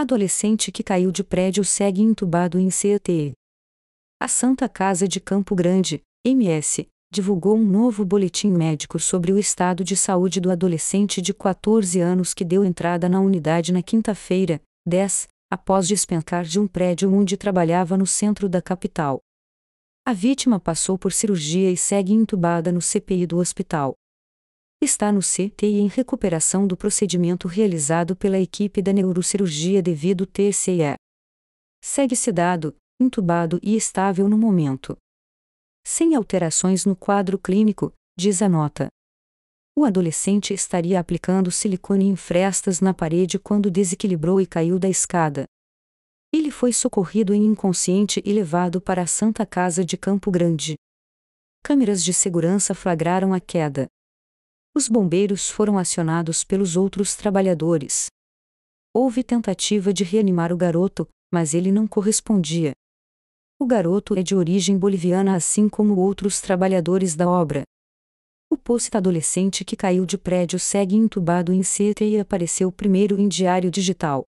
Adolescente que caiu de prédio segue entubado em CT. A Santa Casa de Campo Grande, MS, divulgou um novo boletim médico sobre o estado de saúde do adolescente de 14 anos que deu entrada na unidade na quinta-feira, 10, após despencar de um prédio onde trabalhava no centro da capital. A vítima passou por cirurgia e segue entubada no CPI do hospital está no CT e em recuperação do procedimento realizado pela equipe da neurocirurgia devido TCE. Segue sedado, intubado e estável no momento. Sem alterações no quadro clínico, diz a nota. O adolescente estaria aplicando silicone em frestas na parede quando desequilibrou e caiu da escada. Ele foi socorrido em inconsciente e levado para a Santa Casa de Campo Grande. Câmeras de segurança flagraram a queda os bombeiros foram acionados pelos outros trabalhadores. Houve tentativa de reanimar o garoto, mas ele não correspondia. O garoto é de origem boliviana, assim como outros trabalhadores da obra. O post adolescente que caiu de prédio segue entubado em CT e apareceu primeiro em Diário Digital.